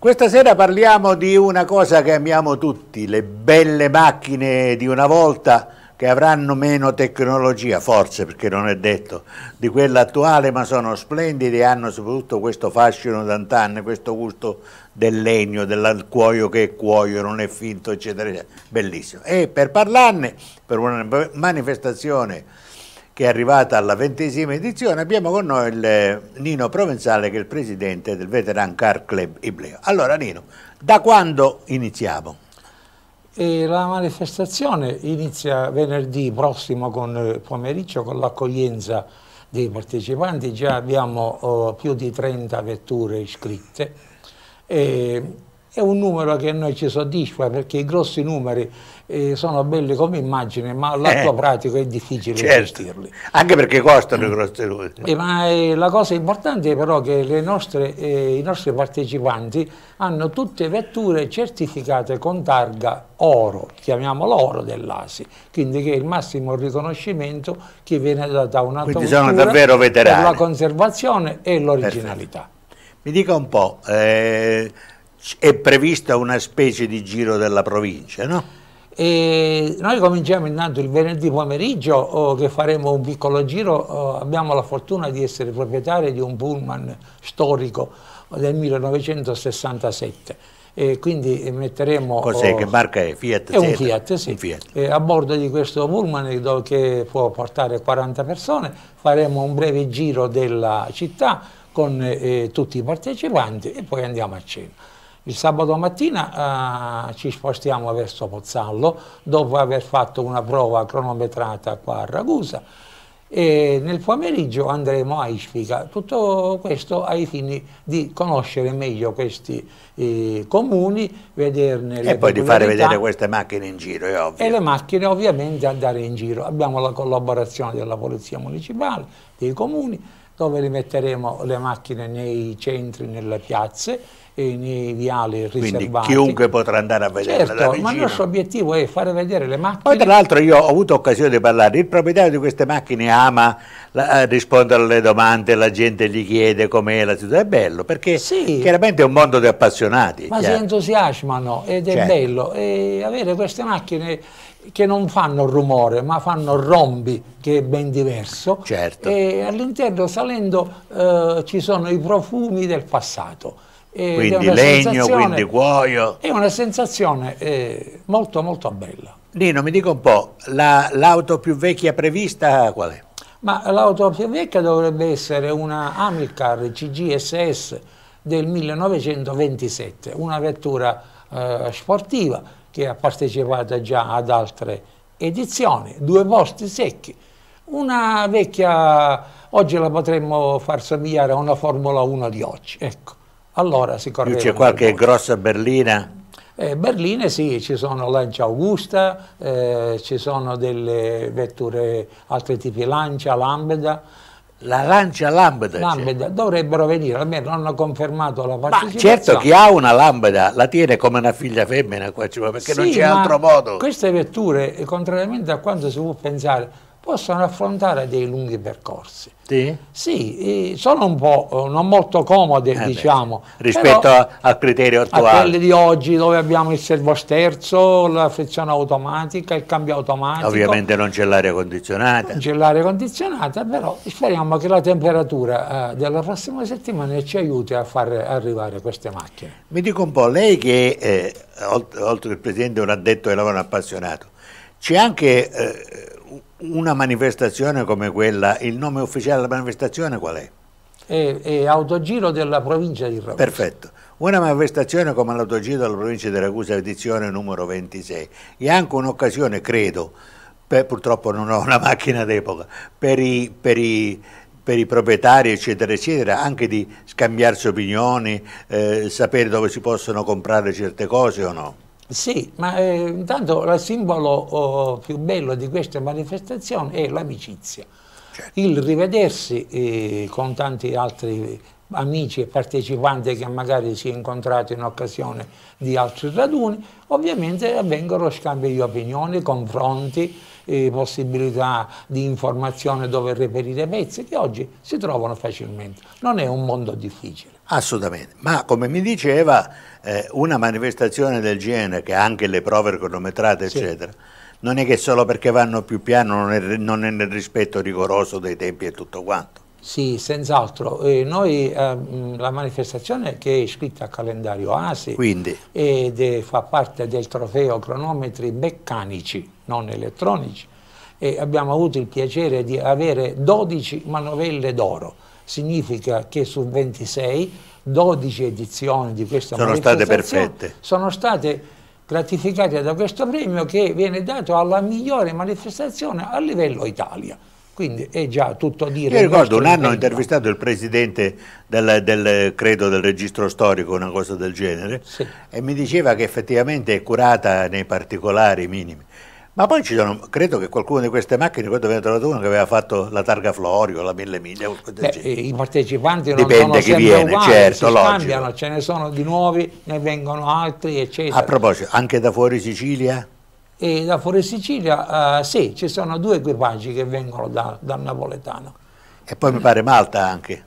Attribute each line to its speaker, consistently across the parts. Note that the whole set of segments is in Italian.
Speaker 1: Questa sera parliamo di una cosa che amiamo tutti, le belle macchine di una volta che avranno meno tecnologia, forse perché non è detto, di quella attuale, ma sono splendide e hanno soprattutto questo fascino d'antan, questo gusto del legno, del cuoio che è cuoio, non è finto, eccetera, eccetera. Bellissimo. E per parlarne, per una manifestazione che è arrivata alla ventesima edizione, abbiamo con noi il eh, Nino Provenzale che è il presidente del Veteran Car Club Ibleo. Allora Nino, da quando iniziamo?
Speaker 2: E la manifestazione inizia venerdì prossimo con eh, pomeriggio con l'accoglienza dei partecipanti, già abbiamo oh, più di 30 vetture iscritte. E è un numero che noi ci soddisfa perché i grossi numeri eh, sono belli come immagine, ma l'atto eh, pratico è difficile certo.
Speaker 1: gestirli. Anche perché costano i grossi numeri. Eh,
Speaker 2: ma eh, la cosa importante è però che nostre, eh, i nostri partecipanti hanno tutte vetture certificate con targa oro, chiamiamolo oro dell'ASI, quindi che è il massimo riconoscimento che viene dato da sono davvero veterani. per la conservazione e l'originalità.
Speaker 1: Mi dica un po', eh, è prevista una specie di giro della provincia, no? E
Speaker 2: noi cominciamo intanto il venerdì pomeriggio oh, che faremo un piccolo giro, oh, abbiamo la fortuna di essere proprietari di un pullman storico del 1967. E quindi metteremo... Cos'è? Oh, che marca
Speaker 1: è? Fiat? È un Fiat, sì. Un Fiat.
Speaker 2: E a bordo di questo pullman che può portare 40 persone faremo un breve giro della città con eh, tutti i partecipanti e poi andiamo a cena. Il sabato mattina eh, ci spostiamo verso Pozzallo dopo aver fatto una prova cronometrata qua a Ragusa e nel pomeriggio andremo a Ispica. Tutto questo ai fini di conoscere meglio questi eh, comuni, vederne le E poi di fare vedere
Speaker 1: queste macchine in giro, è ovvio.
Speaker 2: E le macchine ovviamente andare in giro. Abbiamo la collaborazione della Polizia Municipale, dei comuni, dove rimetteremo le macchine nei centri, nelle piazze e
Speaker 1: nei viali riservati. Quindi chiunque potrà andare a vedere. certo, ma il nostro
Speaker 2: obiettivo è fare vedere le macchine.
Speaker 1: Poi tra l'altro io ho avuto occasione di parlare, il proprietario di queste macchine ama la, eh, rispondere alle domande, la gente gli chiede com'è la situazione, è bello perché sì. chiaramente è un mondo di appassionati. Ma chiaro. si
Speaker 2: entusiasmano ed è certo. bello e avere queste macchine che non fanno rumore ma fanno rombi che è ben diverso certo. e all'interno salendo eh, ci sono i profumi del passato eh, ed quindi legno, quindi
Speaker 1: cuoio.
Speaker 2: È una sensazione eh, molto molto bella.
Speaker 1: Nino, mi dica un po', l'auto più vecchia prevista qual è?
Speaker 2: Ma l'auto più vecchia dovrebbe essere una Amilcar CGSS del 1927, una vettura eh, sportiva che ha partecipato già ad altre edizioni, due posti secchi, una vecchia, oggi la potremmo far somigliare a una Formula 1 di oggi, ecco. Allora si correva. C'è qualche
Speaker 1: grossa berlina?
Speaker 2: Eh, berline sì, ci sono Lancia Augusta, eh, ci sono delle vetture, altri tipi Lancia, Lambda. La
Speaker 1: Lancia Lambda?
Speaker 2: Lambeda, Lambeda dovrebbero venire, almeno hanno confermato la partecipazione. Ma certo chi ha
Speaker 1: una Lambda la tiene come una figlia femmina qua, perché sì, non c'è altro modo. Queste vetture,
Speaker 2: contrariamente a quanto si può pensare, possono affrontare dei lunghi percorsi. Sì? Sì, eh, sono un po' eh, non molto comode, eh diciamo. Beh, rispetto
Speaker 1: al criterio attuale. A quelle
Speaker 2: di oggi dove abbiamo il servosterzo, la frizione automatica, il cambio automatico. Ovviamente
Speaker 1: non c'è l'aria condizionata. Non
Speaker 2: c'è l'aria condizionata, però speriamo che la temperatura eh, della prossima settimana ci aiuti a far arrivare queste macchine.
Speaker 1: Mi dico un po', lei che eh, oltre che il Presidente è un addetto ai lavoro appassionato, c'è anche una manifestazione come quella, il nome ufficiale della manifestazione qual è?
Speaker 2: È, è Autogiro della provincia di Ragusa.
Speaker 1: Perfetto. Una manifestazione come l'autogiro della provincia di Ragusa, edizione numero 26, è anche un'occasione, credo, per, purtroppo non ho una macchina d'epoca, per i, per i per i proprietari, eccetera, eccetera, anche di scambiarsi opinioni, eh, sapere dove si possono comprare certe cose o no?
Speaker 2: Sì, ma eh, intanto il simbolo oh, più bello di questa manifestazione è l'amicizia. Certo. Il rivedersi eh, con tanti altri amici e partecipanti che magari si è incontrato in occasione di altri raduni, ovviamente avvengono scambi di opinioni, confronti, eh, possibilità di informazione dove reperire pezzi che oggi si trovano facilmente. Non è un mondo difficile.
Speaker 1: Assolutamente, ma come mi diceva eh, una manifestazione del genere, che ha anche le prove cronometrate, sì. eccetera, non è che solo perché vanno più piano non è, non è nel rispetto rigoroso dei tempi e tutto quanto.
Speaker 2: Sì, senz'altro. Eh, noi eh, la manifestazione che è iscritta a calendario ASI Quindi. ed è, fa parte del trofeo cronometri meccanici non elettronici, e abbiamo avuto il piacere di avere 12 manovelle d'oro. Significa che su 26, 12 edizioni di questa sono state perfette. Sono state gratificate da questo premio che viene dato alla migliore manifestazione a livello Italia. Quindi è già tutto a dire. Io ricordo un anno ho
Speaker 1: intervistato il presidente del, del, credo, del registro storico, una cosa del genere, sì. e mi diceva che effettivamente è curata nei particolari minimi ma poi ci sono, credo che qualcuno di queste macchine, poi doveva trovato uno che aveva fatto la targa Florio, la Mille Miglia,
Speaker 2: Beh, I partecipanti non Dipende chi sempre viene, uguali, certo, si logico. cambiano, ce ne sono di nuovi, ne vengono altri, eccetera. A proposito,
Speaker 1: anche da fuori Sicilia?
Speaker 2: E da fuori Sicilia, eh, sì, ci sono due equipaggi che vengono da, dal napoletano.
Speaker 1: E poi mi pare Malta anche.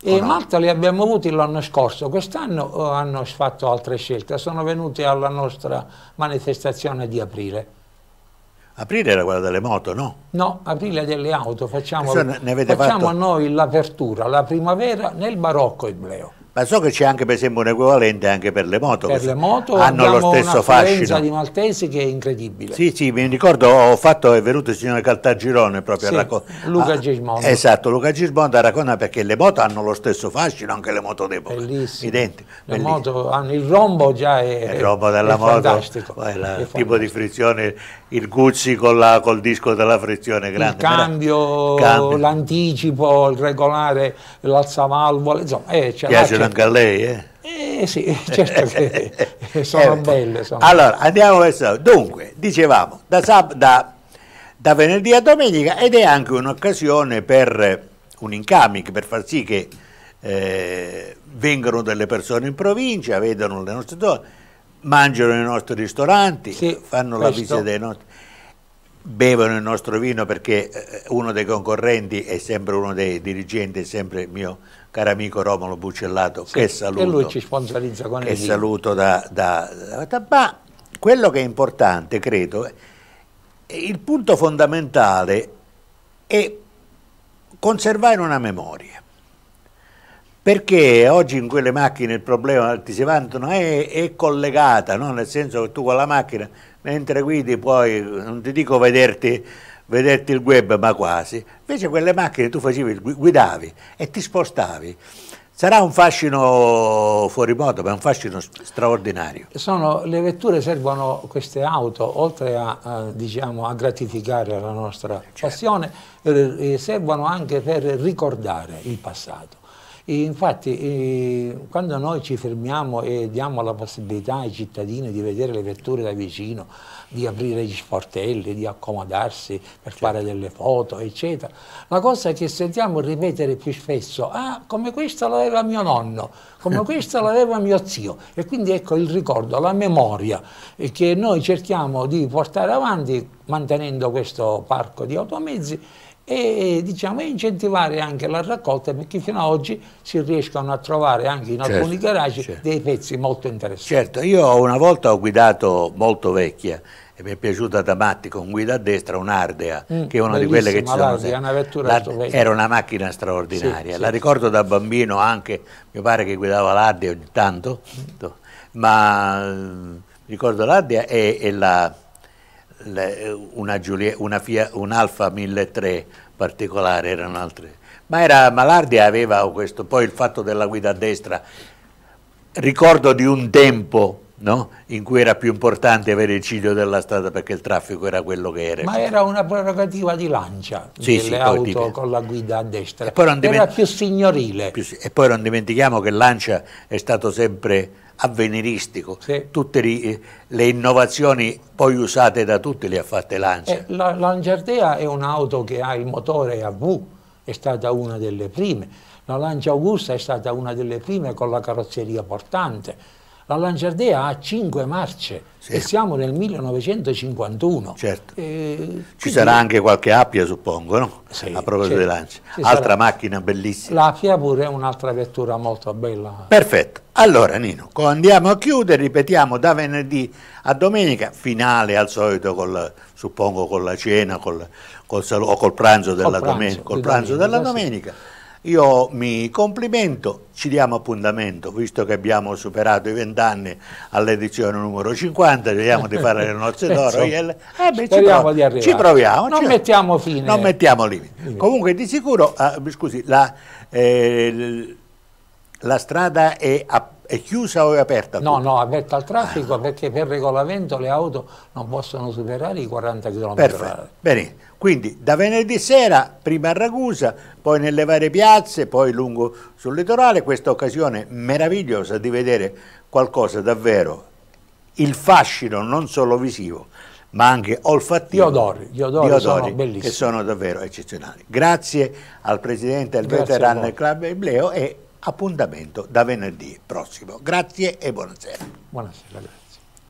Speaker 2: E no? Malta li abbiamo avuti l'anno scorso, quest'anno eh, hanno fatto altre scelte, sono venuti alla nostra manifestazione di aprile.
Speaker 1: Aprile era quella delle moto, no?
Speaker 2: No, aprile delle auto, facciamo, facciamo a noi l'apertura, la primavera nel barocco ebleo.
Speaker 1: Ma so che c'è anche per esempio un equivalente anche per le moto. Per le moto hanno lo stesso fascino. di
Speaker 2: maltesi che è incredibile. Sì,
Speaker 1: sì, mi ricordo, ho fatto, è venuto il signore Caltagirone proprio sì, a raccontare. Luca Gismondo. Ah, esatto, Luca Gismondo a raccontare perché le moto hanno lo stesso fascino, anche le moto d'epoca. Bellissimo. Identico. Le Bellissimo.
Speaker 2: moto hanno il rombo già è Il rombo della moto, poi il tipo
Speaker 1: di frizione il Guzzi la, col disco della frizione grande. Il
Speaker 2: cambio, cambio. l'anticipo, il regolare, l'alzavalvole, insomma, eh, ce Piacciono anche
Speaker 1: a certo. lei, eh?
Speaker 2: Eh sì, certo che sono eh, belle. Sono. Allora,
Speaker 1: andiamo verso... Dunque, dicevamo, da, sab- da, da venerdì a domenica ed è anche un'occasione per un incamic, per far sì che eh, vengano delle persone in provincia, vedano le nostre donne, mangiano nei nostri ristoranti, sì, fanno questo. la visita dei nostri bevono il nostro vino perché eh, uno dei concorrenti è sempre uno dei dirigenti, è sempre il mio caro amico Romolo Buccellato, sì, che saluto. E lui ci
Speaker 2: sponsorizza con Che saluto
Speaker 1: da, da, da, Ma quello che è importante, credo, è il punto fondamentale è conservare una memoria. Perché oggi in quelle macchine il problema, ti si vantano, è, è collegata, no? nel senso che tu con la macchina mentre guidi puoi, non ti dico vederti vederti il web, ma quasi. Invece quelle macchine tu facevi, guidavi e ti spostavi. Sarà un fascino fuori moto, ma è un fascino straordinario.
Speaker 2: Sono, le vetture servono, queste auto, oltre a, a, diciamo, a gratificare la nostra certo. passione, eh, eh servono anche per ricordare il passato. E infatti eh, quando noi ci fermiamo e diamo la possibilità ai cittadini di vedere le vetture da vicino, di aprire gli sportelli, di accomodarsi per certo. fare delle foto, eccetera, la cosa che sentiamo ripetere più spesso, ah come questo l'aveva mio nonno, come questo l'aveva mio zio, e quindi ecco il ricordo, la memoria eh, che noi cerchiamo di portare avanti mantenendo questo parco di automezzi e diciamo, incentivare anche la raccolta perché fino ad oggi si riescono a trovare anche in certo, alcuni garage certo. dei pezzi molto interessanti.
Speaker 1: Certo, io una volta ho guidato molto vecchia e mi è piaciuta da matti con guida a destra un'Ardea mm, che è una di quelle che ci sono una era una macchina straordinaria, sì, la sì, ricordo sì. da bambino anche, mio padre che guidava l'Ardea ogni tanto, mm. ma mm, ricordo l'Ardea e, e la una, Giulia, una Fia, un Alfa 1003 particolare, erano altre. Ma era, Malardi aveva questo, poi il fatto della guida a destra, ricordo di un tempo no? in cui era più importante avere il ciglio della strada perché il traffico era quello che era. Ma era
Speaker 2: una prerogativa di lancia sì, delle sì, auto con la guida a destra, era
Speaker 1: più signorile. Più, e poi non dimentichiamo che Lancia è stato sempre avveniristico, sì. tutte eh, le innovazioni poi usate da tutti le ha fatte Lancia. Eh,
Speaker 2: la, Ardea è un'auto che ha il motore a V, è stata una delle prime, la Lancia Augusta è stata una delle prime con la carrozzeria portante, la Lancia Ardea ha cinque marce sì. e siamo nel 1951. Certo. Eh, quindi... Ci sarà anche
Speaker 1: qualche Appia, suppongo, no? sì, a proposito certo. di Lancia. Altra sarà... macchina bellissima.
Speaker 2: L'Appia pure è un'altra vettura molto bella.
Speaker 1: Perfetto. Allora Nino, andiamo a chiudere, ripetiamo da venerdì a domenica, finale al solito col, suppongo con la cena col, col, o col pranzo della, col pranzo, domenica, col pranzo domenica, della domenica. Io mi complimento, ci diamo appuntamento, visto che abbiamo superato i vent'anni all'edizione numero 50, vediamo di fare le nozze d'oro. eh beh, ci, prov di ci proviamo. Non ci... Cioè, mettiamo fine. Non mettiamo limiti. Comunque di sicuro, ah, scusi, la... Eh, la strada è, è, chiusa o è aperta? No, tutto?
Speaker 2: no, aperta al traffico ah. perché per regolamento le auto non possono superare i 40 km
Speaker 1: Perfetto. Bene, quindi da venerdì sera prima a Ragusa, poi nelle varie piazze, poi lungo sul litorale, questa occasione meravigliosa di vedere qualcosa davvero, il fascino non solo visivo, ma anche olfattivo. Gli odori, gli odori, gli odori sono che sono davvero eccezionali. Grazie al Presidente del Veteran Club Ebleo e appuntamento da venerdì prossimo. Grazie e buonasera. Buonasera.